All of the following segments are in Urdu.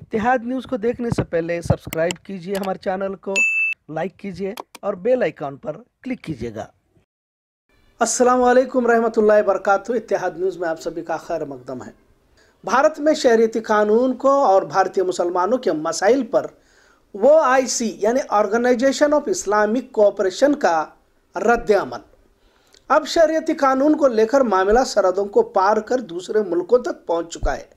اتحاد نیوز کو دیکھنے سے پہلے سبسکرائب کیجئے ہمارے چینل کو لائک کیجئے اور بیل آئیکن پر کلک کیجئے گا السلام علیکم رحمت اللہ وبرکاتہ اتحاد نیوز میں آپ سبی کا خیر مقدم ہے بھارت میں شہریتی قانون کو اور بھارتی مسلمانوں کے مسائل پر وہ آئی سی یعنی آرگنیجیشن آف اسلامک کوپریشن کا رد عمل اب شہریتی قانون کو لے کر معاملہ سرحدوں کو پار کر دوسرے ملکوں تک پہنچ چکا ہے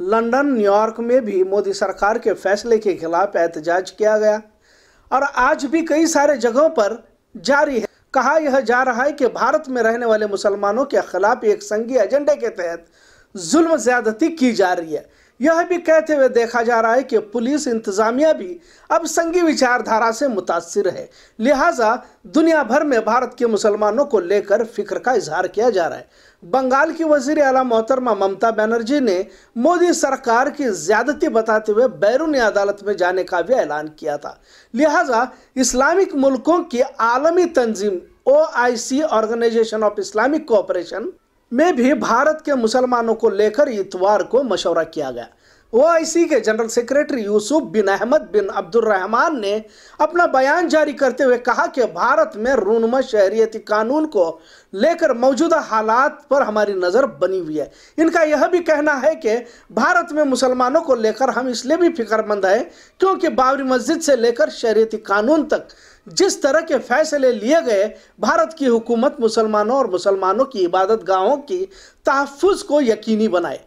لنڈن لنڈنک میں بھی مودی سرکار کے فیصلے کے خلاف احتجاج کیا گیا اور آج بھی کئی سارے جگہوں پر جاری ہے کہا یہ جا رہا ہے کہ بھارت میں رہنے والے مسلمانوں کے خلاف ایک سنگی ایجنڈے کے تحت ظلم زیادتی کی جا رہی ہے یہ بھی کہتے ہوئے دیکھا جا رہا ہے کہ پولیس انتظامیہ بھی اب سنگی وچار دھارا سے متاثر ہے لہٰذا دنیا بھر میں بھارت کے مسلمانوں کو لے کر فکر کا اظہار کیا جا رہا ہے بنگال کی وزیر اعلیٰ محترمہ ممتا بینرجی نے موڈی سرکار کی زیادتی بتاتے ہوئے بیرونی عدالت میں جانے کا بھی اعلان کیا تھا لہٰذا اسلامی ملکوں کی عالمی تنظیم او آئی سی ارگنیزیشن آف اسلامی کوپریشن میں بھی بھارت کے مسلمانوں کو لے کر اتوار کو مشورہ کیا گیا وہ آئی سی کے general secretary Yousef bin Ahmad bin Abdul Rahman نے اپنا بیان جاری کرتے ہوئے کہا کہ بھارت میں رونما شہریتی قانون کو لے کر موجودہ حالات پر ہماری نظر بنی ہوئی ہے ان کا یہ بھی کہنا ہے کہ بھارت میں مسلمانوں کو لے کر ہم اس لیے بھی فکر مند ہیں کیونکہ بابری مسجد سے لے کر شہریتی قانون تک جس طرح کے فیصلے لیے گئے بھارت کی حکومت مسلمانوں اور مسلمانوں کی عبادت گاہوں کی تحفظ کو یقینی بنائے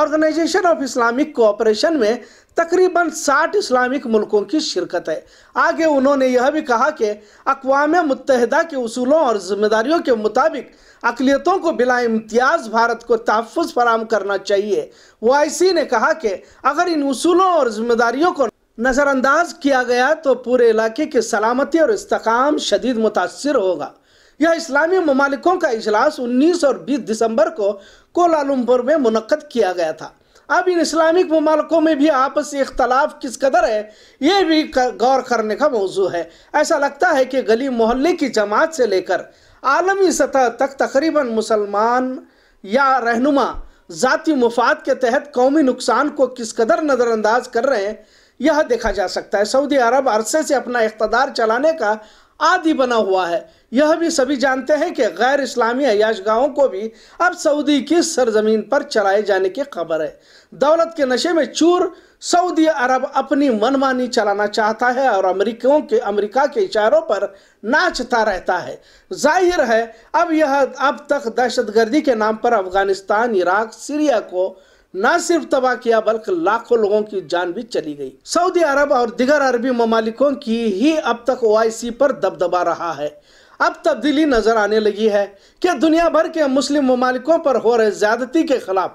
آرگنائزیشن آف اسلامک کوآپریشن میں تقریباً ساٹھ اسلامک ملکوں کی شرکت ہے آگے انہوں نے یہ بھی کہا کہ اقوام متحدہ کے اصولوں اور ذمہ داریوں کے مطابق اقلیتوں کو بلا امتیاز بھارت کو تحفظ فراہم کرنا چاہیے و آئی سی نے کہا کہ اگر ان اصولوں اور ذمہ داریوں کو نظر انداز کیا گیا تو پورے علاقے کے سلامتی اور استحکام شدید متاثر ہوگا یہ اسلامی ممالکوں کا اجلاس انیس اور بیس دسمبر کو کولالمپور میں منعقد کیا گیا تھا اب ان اسلامک ممالکوں میں بھی آپسی اختلاف کس قدر ہے یہ بھی غور کرنے کا موضوع ہے ایسا لگتا ہے کہ گلی محلے کی جماعت سے لے کر عالمی سطح تک تقریباً مسلمان یا رہنما ذاتی مفاد کے تحت قومی نقصان کو کس قدر نظر انداز کر رہے ہیں دیکھا جا سکتا ہے سعودی عرب عرصے سے اپنا اقتدار چلانے کا بنا ہوا ہے یہ بھی جانتے ہیں کہ غیر اسلامی گاہوں کو بھی اب سعودی کی سرزمین پر چلائے جانے کی خبر ہے دولت کے نشے میں چور سعودی عرب اپنی منمانی چلانا چاہتا ہے اور امریکیوں کے امریکہ کے اشاروں پر ناچتا رہتا ہے ظاہر ہے اب یہ اب تک دہشت گردی کے نام پر افغانستان عراق سیریا کو نہ صرف تباہ کیا بلکہ لاکھوں لوگوں کی جان بھی چلی گئی سعودی عرب اور دیگر عربی ممالکوں کی ہی اب تک سی پر دبا رہا ہے اب تبدیلی نظر آنے لگی ہے کہ دنیا بھر کے کے مسلم ممالکوں پر ہو رہے زیادتی خلاف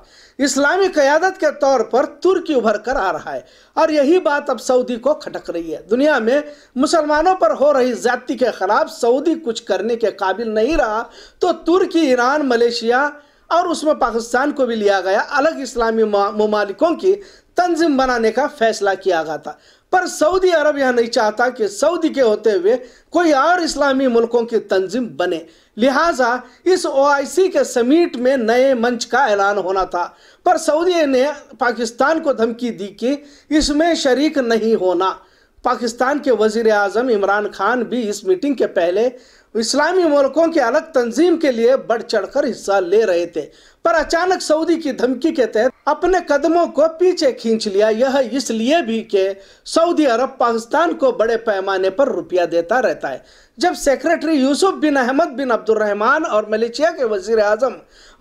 اسلامی قیادت کے طور پر ترکی ابھر کر آ رہا ہے اور یہی بات اب سعودی کو کھٹک رہی ہے دنیا میں مسلمانوں پر ہو رہی زیادتی کے خلاف سعودی کچھ کرنے کے قابل نہیں رہا تو ترکی ایران ملیشیا اور اس میں پاکستان کو بھی لیا گیا الگ اسلامی ممالکوں کی تنظیم کیا گیا تھا پر سعودی عرب یہ نہیں چاہتا کہ سعودی کے ہوتے ہوئے کوئی اور اسلامی ملکوں کی تنظیم بنے لہٰذا اس او آئی سی کے سمیٹ میں نئے منچ کا اعلان ہونا تھا پر سعودی نے پاکستان کو دھمکی دی کہ اس میں شریک نہیں ہونا پاکستان کے وزیر اعظم عمران خان بھی اس میٹنگ کے پہلے اسلامی ملکوں کے الگ تنظیم کے لیے بڑھ چڑھ کر حصہ لے رہے تھے پر اچانک سعودی کی دھمکی کے تحت اپنے قدموں کو پیچھے کھینچ لیا یہ اس لیے بھی کہ سعودی عرب پاکستان کو بڑے پیمانے پر روپیہ دیتا رہتا ہے جب یوسف بن بن احمد عبد الرحمن اور ملیشیا کے وزیر اعظم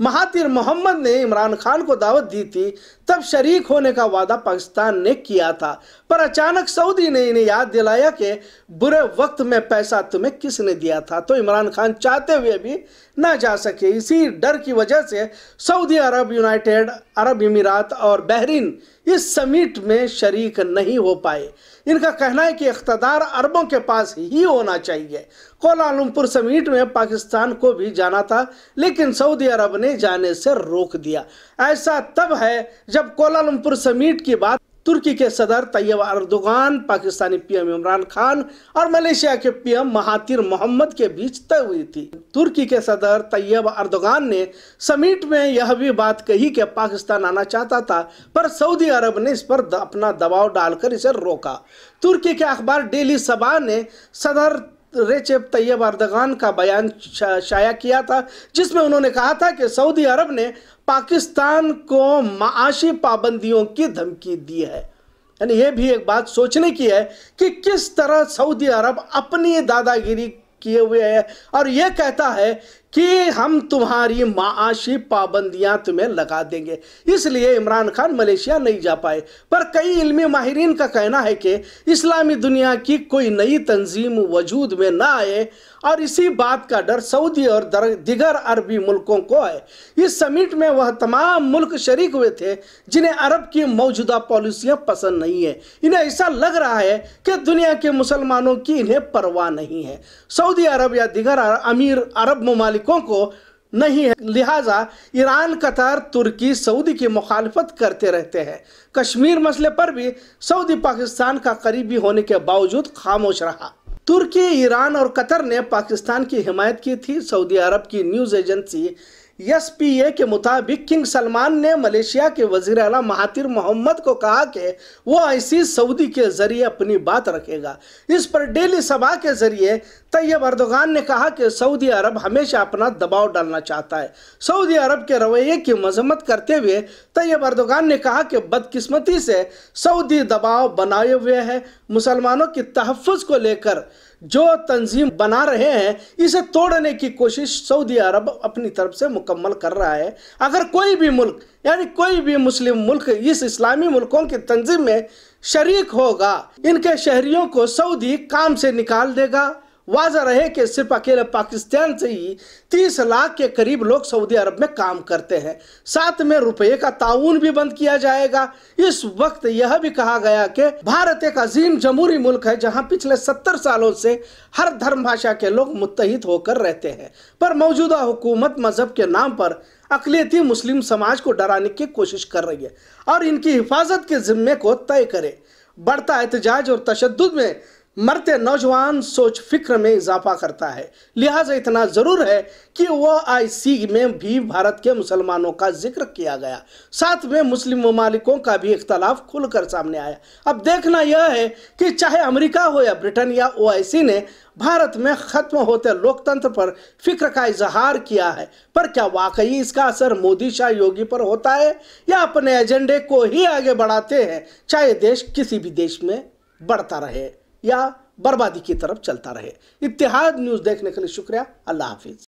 مہاتیر محمد نے عمران خان کو دعوت دی تھی تب شریک ہونے کا وعدہ پاکستان نے کیا تھا پر اچانک سعودی نے انہیں یاد دلایا کہ برے وقت میں پیسہ تمہیں کس نے دیا تھا تو عمران خان چاہتے ہوئے بھی نہ جا سکے اسی ڈر کی وجہ سے سعودی عرب یونائٹیڈ عرب امیرات اور بحرین اس سمیٹ میں شریک نہیں ہو پائے ان کا کہنا ہے کہ اقتدار عربوں کے پاس ہی ہونا چاہیے کوالالمپور سمیٹ میں پاکستان کو بھی جانا تھا لیکن سعودی عرب نے جانے سے روک دیا ایسا تب ہے جب کولالالمپور سمیٹ کی بات ترکی کے صدر طیب اردغان پاکستانی پی ایم عمران خان اور ملیشیا کے پی ایم مہاتیر محمد کے بیچ طے ہوئی تھی ترکی کے صدر طیب اردغان نے سمیٹ میں یہ بھی بات کہی کہ پاکستان آنا چاہتا تھا پر سعودی عرب نے اس پر اپنا دباؤ ڈال کر اسے روکا ترکی کے اخبار ڈیلی سبا نے صدر ریچپ طیب اردغان کا بیان شائع کیا تھا جس میں انہوں نے کہا تھا کہ سعودی عرب نے پاکستان کو معاشی پابندیوں کی دھمکی دی ہے یعنی یہ بھی ایک بات سوچنے کی ہے کہ کس طرح سعودی عرب اپنی دادا گیری کیے ہوئے ہے اور یہ کہتا ہے کہ ہم تمہاری معاشی پابندیاں تمہیں لگا دیں گے اس لیے عمران خان ملیشیا نہیں جا پائے پر کئی علمی ماہرین کا کہنا ہے کہ اسلامی دنیا کی کوئی نئی تنظیم وجود میں نہ آئے اور اسی بات کا ڈر سعودی اور دیگر عربی ملکوں کو ہے اس سمیٹ میں وہ تمام ملک شریک ہوئے تھے جنہیں عرب کی موجودہ پالیسیاں پسند نہیں ہیں انہیں ایسا لگ رہا ہے کہ دنیا کے مسلمانوں کی انہیں پرواہ نہیں ہے سعودی عرب یا دیگر امیر عرب ممالک کو نہیں ہے لہٰذا ایران قطر ترکی سعودی کی مخالفت کرتے رہتے ہیں کشمیر مسئلے پر بھی سعودی پاکستان کا قریبی ہونے کے باوجود خاموش رہا ترکی ایران اور قطر نے پاکستان کی حمایت کی تھی سعودی عرب کی نیوز ایجنسی یس پی اے کے مطابق کنگ سلمان نے ملیشیا کے وزیر اعلیٰ مہاتر محمد کو کہا کہ وہ سی سعودی کے ذریعے اپنی بات رکھے گا اس پر ڈیلی سبا کے ذریعے طیب اردوغان نے کہا کہ سعودی عرب ہمیشہ اپنا دباؤ ڈالنا چاہتا ہے سعودی عرب کے رویے کی مذمت کرتے ہوئے طیب اردوغان نے کہا کہ بدقسمتی سے سعودی دباؤ بنائے ہوئے ہے مسلمانوں کی تحفظ کو لے کر جو تنظیم بنا رہے ہیں اسے توڑنے کی کوشش سعودی عرب اپنی طرف سے مکمل کر رہا ہے اگر کوئی بھی ملک یعنی کوئی بھی مسلم ملک اس اسلامی ملکوں کی تنظیم میں شریک ہوگا ان کے شہریوں کو سعودی کام سے نکال دے گا واضح رہے کہ صرف اکیلے پاکستان سے ہی تیس لاکھ کے قریب لوگ سعودی عرب میں کام کرتے ہیں ساتھ میں روپے کا تعاون بھی بند کیا جائے گا اس وقت یہ بھی کہا گیا کہ بھارت ایک عظیم جمہوری ملک ہے جہاں پچھلے ستر سالوں سے ہر دھرم بھاشا کے لوگ متحد ہو کر رہتے ہیں پر موجودہ حکومت مذہب کے نام پر اقلیتی مسلم سماج کو ڈرانے کی کوشش کر رہی ہے اور ان کی حفاظت کے ذمے کو طے کرے بڑھتا احتجاج اور تشدد میں مرتے نوجوان سوچ فکر میں اضافہ کرتا ہے لہٰذا اتنا ضرور ہے کہ وہ آئی سی میں بھی بھارت کے مسلمانوں کا ذکر کیا گیا ساتھ میں مسلم ممالکوں کا بھی اختلاف کھل کر سامنے آیا اب دیکھنا یہ ہے کہ چاہے امریکہ ہو یا بریٹن یا او آئی سی نے بھارت میں ختم ہوتے لوکتنتر پر فکر کا اظہار کیا ہے پر کیا واقعی اس کا اثر مودی شاہ یوگی پر ہوتا ہے یا اپنے ایجنڈے کو ہی آگے بڑھاتے ہیں چاہے دیش کسی بھی دیش میں بڑھتا رہے یا بربادی کی طرف چلتا رہے اتحاد نیوز دیکھنے کے لیے شکریہ اللہ حافظ